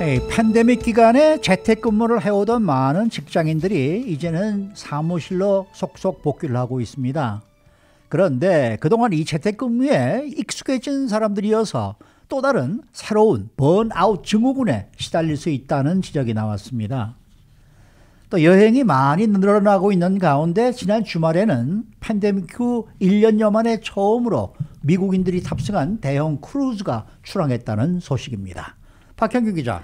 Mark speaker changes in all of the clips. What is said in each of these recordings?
Speaker 1: 팬데믹 기간에 재택근무를 해오던 많은 직장인들이 이제는 사무실로 속속 복귀를 하고 있습니다. 그런데 그동안 이 재택근무에 익숙해진 사람들이어서 또 다른 새로운 번아웃 증후군에 시달릴 수 있다는 지적이 나왔습니다. 또 여행이 많이 늘어나고 있는 가운데 지난 주말에는 팬데믹 후 1년여 만에 처음으로 미국인들이 탑승한 대형 크루즈가 출항했다는 소식입니다. 박현규 기자.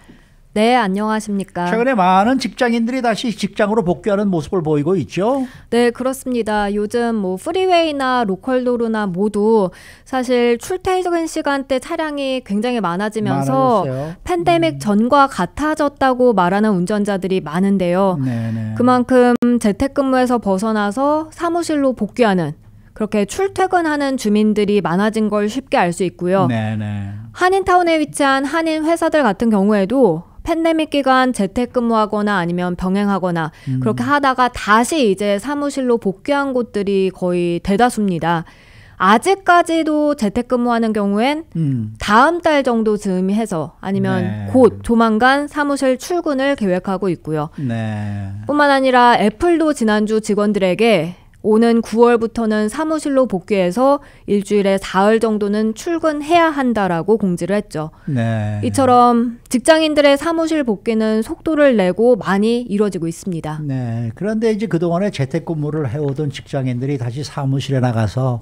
Speaker 2: 네, 안녕하십니까. 최근에
Speaker 1: 많은 직장인들이 다시 직장으로 복귀하는 모습을 보이고 있죠?
Speaker 2: 네, 그렇습니다. 요즘 뭐 프리웨이나 로컬도로나 모두 사실 출퇴근 시간대 차량이 굉장히 많아지면서 많아졌어요. 팬데믹 음. 전과 같아졌다고 말하는 운전자들이 많은데요. 네네. 네. 그만큼 재택근무에서 벗어나서 사무실로 복귀하는 그렇게 출퇴근하는 주민들이 많아진 걸 쉽게 알 수 있고요. 네네. 네. 한인타운에 위치한 한인 회사들 같은 경우에도 팬데믹 기간 재택근무하거나 아니면 병행하거나 음. 그렇게 하다가 다시 이제 사무실로 복귀한 곳들이 거의 대다수입니다. 아직까지도 재택근무하는 경우엔 음. 다음 달 정도 즈음 해서 아니면 네. 곧 조만간 사무실 출근을 계획하고 있고요.
Speaker 1: 네.
Speaker 2: 뿐만 아니라 애플도 지난주 직원들에게 오는 9월부터는 사무실로 복귀해서 일주일에 4흘 정도는 출근해야 한다라고 공지를 했죠. 네. 이처럼 직장인들의 사무실 복귀는 속도를 내고 많이 이루어지고 있습니다.
Speaker 1: 네. 그런데 이제 그동안에 재택근무를 해오던 직장인들이 다시 사무실에 나가서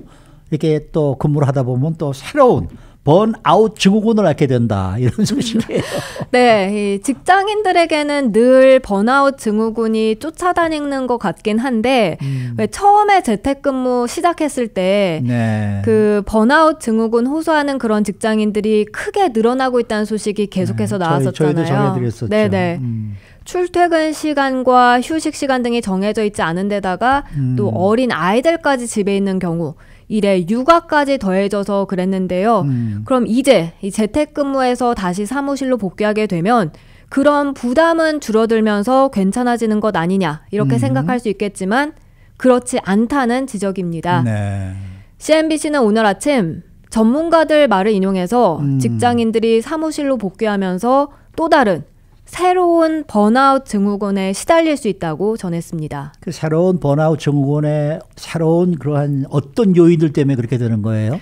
Speaker 1: 이렇게 또 근무를 하다 보면 또 새로운 번아웃 증후군을 앓게 된다 이런 소식이에요. 네,
Speaker 2: 이 직장인들에게는 늘 번아웃 증후군이 쫓아다니는 것 같긴 한데 음. 왜 처음에 재택근무 시작했을 때그 네. 그 번아웃 증후군 호소하는 그런 직장인들이 크게 늘어나고 있다는 소식이 네, 계속해서 네, 나왔었잖아요. 저희, 네네. 음. 출퇴근 시간과 휴식 시간 등이 정해져 있지 않은 데다가 음. 또 어린 아이들까지 집에 있는 경우 이래 육아까지 더해져서 그랬는데요. 음. 그럼 이제 이 재택근무에서 다시 사무실로 복귀하게 되면 그런 부담은 줄어들면서 괜찮아지는 것 아니냐 이렇게 음. 생각할 수 있겠지만 그렇지 않다는 지적입니다. 네. CNBC는 오늘 아침 전문가들 말을 인용해서 음. 직장인들이 사무실로 복귀하면서 또 다른 새로운 번아웃 증후군에 시달릴 수 있다고 전했습니다.
Speaker 1: 그 새로운 번아웃 증후군에 새로운 그러한 어떤 요인들 때문에 그렇게 되는 거예요?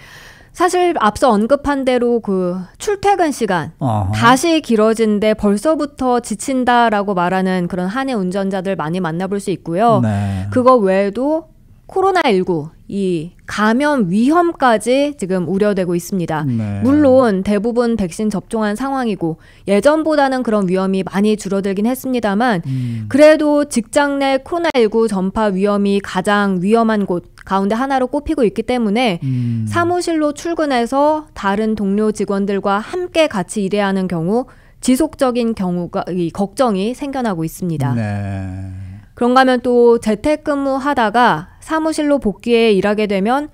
Speaker 2: 사실 앞서 언급한 대로 그 출퇴근 시간 어허. 다시 길어진데 벌써부터 지친다라고 말하는 그런 한해 운전자들 많이 만나볼 수 있고요. 네. 그거 외에도 코로나19 이 감염 위험까지 지금 우려되고 있습니다. 네. 물론 대부분 백신 접종한 상황이고 예전보다는 그런 위험이 많이 줄어들긴 했습니다만 음. 그래도 직장 내 코로나19 전파 위험이 가장 위험한 곳 가운데 하나로 꼽히고 있기 때문에 음. 사무실로 출근해서 다른 동료 직원들과 함께 같이 일해야 하는 경우 지속적인 경우가 이 걱정이 생겨나고 있습니다. 네. 그런가 하면 또 재택근무 하다가 사무실로 복귀해 일하게 되면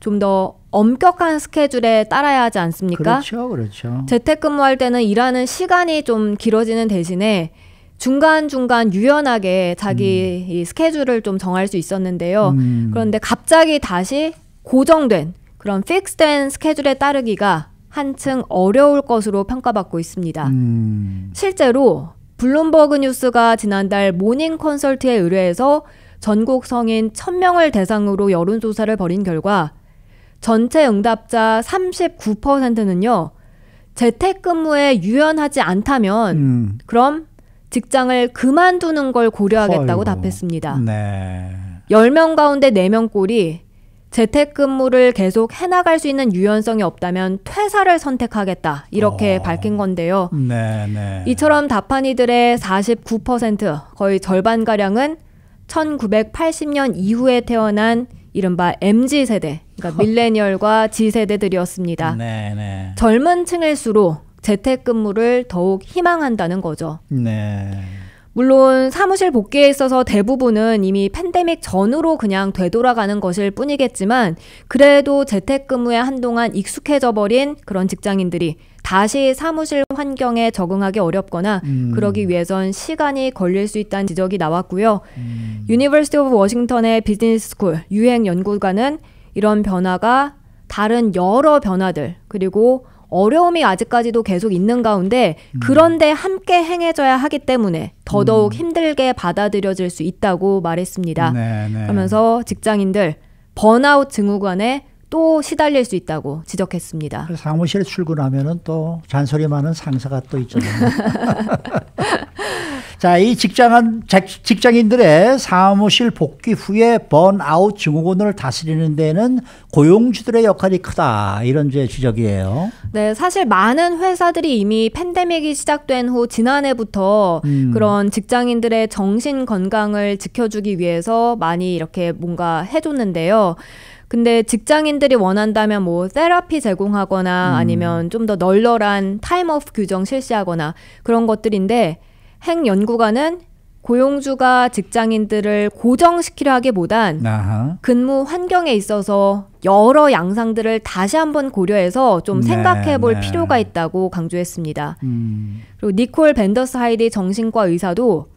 Speaker 2: 좀 더 엄격한 스케줄에 따라야 하지 않습니까? 그렇죠, 그렇죠. 재택근무할 때는 일하는 시간이 좀 길어지는 대신에 중간중간 유연하게 자기 음. 이 스케줄을 좀 정할 수 있었는데요. 음. 그런데 갑자기 다시 고정된 그런 픽스된 스케줄에 따르기가 한층 어려울 것으로 평가받고 있습니다. 음. 실제로 블룸버그 뉴스가 지난달 모닝 컨설트에 의뢰해서 전국 성인 1000명을 대상으로 여론조사를 벌인 결과 전체 응답자 39%는요, 재택근무에 유연하지 않다면, 음. 그럼 직장을 그만두는 걸 고려하겠다고 어 답했습니다.
Speaker 1: 네.
Speaker 2: 10명 가운데 4명 꼴이 재택근무를 계속 해나갈 수 있는 유연성이 없다면 퇴사를 선택하겠다 이렇게 오. 어. 밝힌 건데요.
Speaker 1: 네네. 네.
Speaker 2: 이처럼 답한 이들의 49% 거의 절반 가량은 1980년 이후에 태어난 이른바 MZ 세대, 그러니까 어. 밀레니얼과 Z 세대들이었습니다.
Speaker 1: 네네. 네.
Speaker 2: 젊은 층일수록 재택근무를 더욱 희망한다는 거죠.
Speaker 1: 네.
Speaker 2: 물론 사무실 복귀에 있어서 대부분은 이미 팬데믹 전으로 그냥 되돌아가는 것일 뿐이겠지만 그래도 재택근무에 한동안 익숙해져 버린 그런 직장인들이 다시 사무실 환경에 적응하기 어렵거나 음. 그러기 위해선 시간이 걸릴 수 있다는 지적이 나왔고요. 음. 유니버시티 오브 워싱턴의 비즈니스 스쿨 유행 연구관은 이런 변화가 다른 여러 변화들 그리고 어려움이 아직까지도 계속 있는 가운데 음. 그런데 함께 행해져야 하기 때문에 더더욱 음. 힘들게 받아들여질 수 있다고 말했습니다. 네, 네. 그러면서 직장인들 번아웃 증후군에 또 시달릴 수 있다고
Speaker 1: 지적했습니다. 사무실 출근하면은 또 잔소리 많은 상사가 또 있잖아요. 자, 이 직장한, 직장인들의 사무실 복귀 후에 번아웃 증후군을 다스리는 데는 고용주들의 역할이 크다. 이런 제 지적이에요.
Speaker 2: 네, 사실 많은 회사들이 이미 팬데믹이 시작된 후 지난해부터 음. 그런 직장인들의 정신 건강을 지켜주기 위해서 많이 이렇게 뭔가 해줬는데요. 근데 직장인들이 원한다면 뭐 테라피 제공하거나 음. 아니면 좀 더 널널한 타임오프 규정 실시하거나 그런 것들인데 핵연구관은 고용주가 직장인들을 고정시키려 하기보단 아하. 근무 환경에 있어서 여러 양상들을 다시 한번 고려해서 좀 네, 생각해 볼 네. 필요가 있다고 강조했습니다. 음. 그리고 니콜 벤더스 하이디 정신과 의사도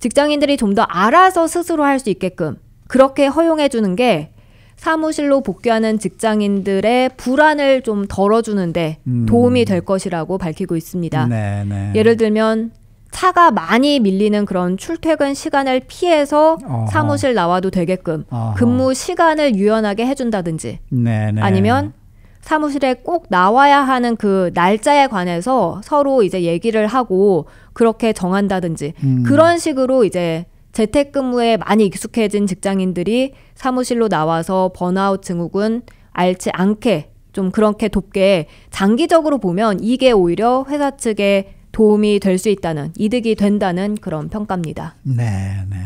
Speaker 2: 직장인들이 좀 더 알아서 스스로 할 수 있게끔 그렇게 허용해 주는 게 사무실로 복귀하는 직장인들의 불안을 좀 덜어주는데 음. 도움이 될 것이라고 밝히고 있습니다.
Speaker 1: 네, 네. 예를
Speaker 2: 들면 차가 많이 밀리는 그런 출퇴근 시간을 피해서 어허. 사무실 나와도 되게끔 어허. 근무 시간을 유연하게 해준다든지
Speaker 1: 네네. 아니면
Speaker 2: 사무실에 꼭 나와야 하는 그 날짜에 관해서 서로 이제 얘기를 하고 그렇게 정한다든지 음. 그런 식으로 이제 재택근무에 많이 익숙해진 직장인들이 사무실로 나와서 번아웃 증후군 앓지 않게 좀 그렇게 돕게 장기적으로 보면 이게 오히려 회사 측의 도움이 될 수 있다는 이득이 된다는 그런 평가입니다.
Speaker 1: 네, 네.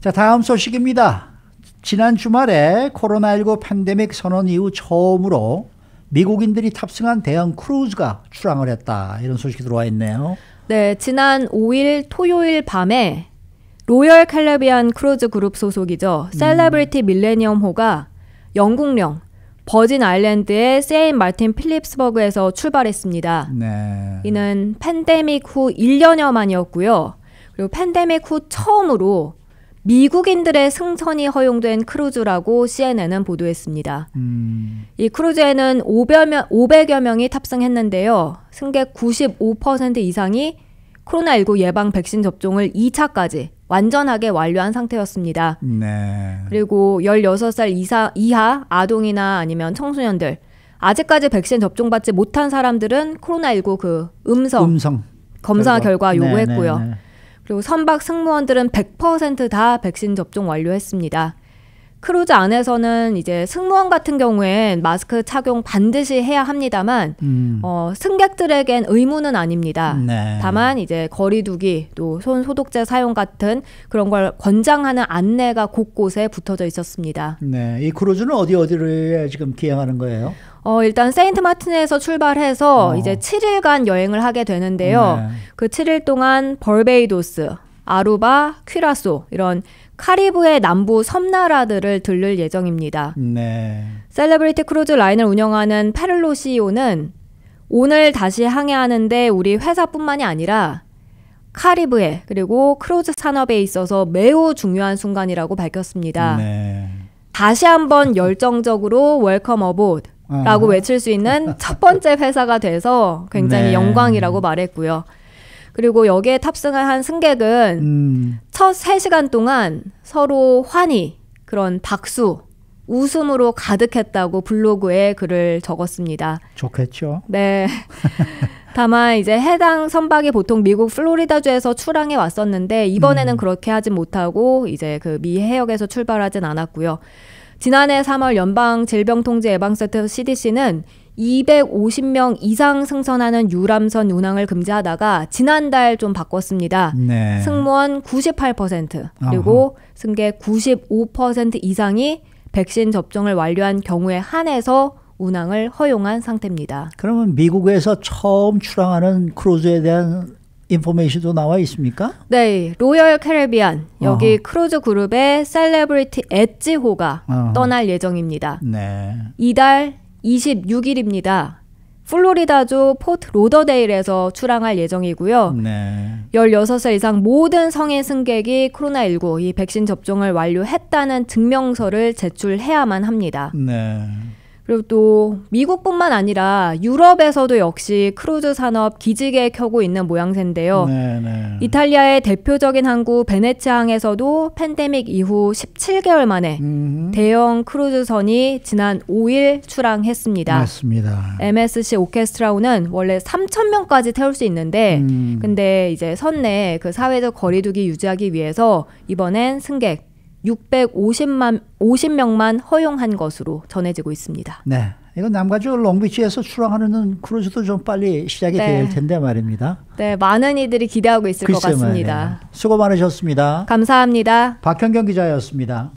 Speaker 1: 자, 다음 소식입니다. 지난 주말에 코로나19 팬데믹 선언 이후 처음으로 미국인들이 탑승한 대형 크루즈가 출항을 했다. 이런 소식이 들어와 있네요.
Speaker 2: 네, 지난 5일 토요일 밤에 로열 칼리비안 크루즈 그룹 소속이죠. 셀러브리티 밀레니엄호가 영국령 버진 아일랜드의 세인 마틴 필립스버그에서 출발했습니다. 네. 이는 팬데믹 후 1년여 만이었고요. 그리고 팬데믹 후 처음으로 미국인들의 승선이 허용된 크루즈라고 CNN은 보도했습니다. 음. 이 크루즈에는 500여, 명, 이 탑승했는데요. 승객 95% 이상이 코로나19 예방 백신 접종을 2차까지 완전하게 완료한 상태였습니다.
Speaker 1: 네.
Speaker 2: 그리고 16살 이사, 이하 아동이나 아니면 청소년들 아직까지 백신 접종받지 못한 사람들은 코로나19 그 음성, 음성. 검사 결과, 결과 네, 네, 요구했고요. 네, 네, 그리고 선박 승무원들은 100%다 백신 접종 완료했습니다. 크루즈 안에서는 이제 승무원 같은 경우엔 마스크 착용 반드시 해야 합니다만 음. 어, 승객들에겐 의무는 아닙니다. 네. 다만 이제 거리두기 또 손 소독제 사용 같은 그런 걸 권장하는 안내가 곳곳에 붙어져 있었습니다.
Speaker 1: 네, 이 크루즈는 어디 어디를 지금 기행하는 거예요?
Speaker 2: 어, 일단 세인트 마틴에서 출발해서 어. 이제 7일간 여행을 하게 되는데요. 네. 그 7일 동안 벌베이도스, 아루바, 퀴라소 이런 카리브해 남부 섬나라들을 들를 예정입니다. 네. 셀레브리티 크루즈 라인을 운영하는 페를로 CEO는 오늘 다시 항해하는데 우리 회사뿐만이 아니라 카리브해 그리고 크루즈 산업에 있어서 매우 중요한 순간이라고 밝혔습니다. 네. 다시 한번 열정적으로 웰컴 어보드 라고 아. 외칠 수 있는 첫 번째 회사가 돼서 굉장히 네. 영광이라고 말했고요. 그리고 여기에 탑승을 한 승객은 음. 첫 3시간 동안 서로 환희, 그런 박수, 웃음으로 가득했다고 블로그에 글을 적었습니다.
Speaker 1: 좋겠죠.
Speaker 2: 네. 다만 이제 해당 선박이 보통 미국 플로리다주에서 출항해 왔었는데 이번에는 음. 그렇게 하진 못하고 이제 그 미 해역에서 출발하진 않았고요. 지난해 3월 연방 질병통제 예방센터 CDC는 250명 이상 승선하는 유람선 운항을 금지하다가 지난달 좀 바꿨습니다. 네. 승무원 98% 그리고 아하. 승객 95% 이상이 백신 접종을 완료한 경우에 한해서 운항을 허용한 상태입니다.
Speaker 1: 그러면 미국에서 처음 출항하는 크루즈에 대한 인포메이션도 나와 있습니까?
Speaker 2: 네, 로열 캐리비안 여기 어허. 크루즈 그룹의 셀레브리티 엣지호가 어허. 떠날 예정입니다. 네. 이달 26일입니다. 플로리다주 포트 로더데일에서 출항할 예정이고요. 네. 16세 이상 모든 성인 승객이 코로나19 이 백신 접종을 완료했다는 증명서를 제출해야만 합니다. 네. 그리고 또 미국뿐만 아니라 유럽에서도 역시 크루즈 산업 기지개 켜고 있는 모양새인데요. 네네. 네. 이탈리아의 대표적인 항구 베네치아항에서도 팬데믹 이후 17개월 만에 음흠. 대형 크루즈선이 지난 5일 출항했습니다.
Speaker 1: 맞습니다.
Speaker 2: MSC 오케스트라호는 원래 3천명까지 태울 수 있는데 음. 근데 이제 선내 그 사회적 거리두기 유지하기 위해서 이번엔 승객 650만 50명만 허용한 것으로 전해지고 있습니다.
Speaker 1: 네. 이건 남가주 롱비치에서 출항하는 크루즈도 좀 빨리 시작이 네. 될 텐데 말입니다.
Speaker 2: 네, 많은 이들이 기대하고 있을 것 같습니다. 말이에요.
Speaker 1: 수고 많으셨습니다.
Speaker 2: 감사합니다.
Speaker 1: 박현경 기자였습니다.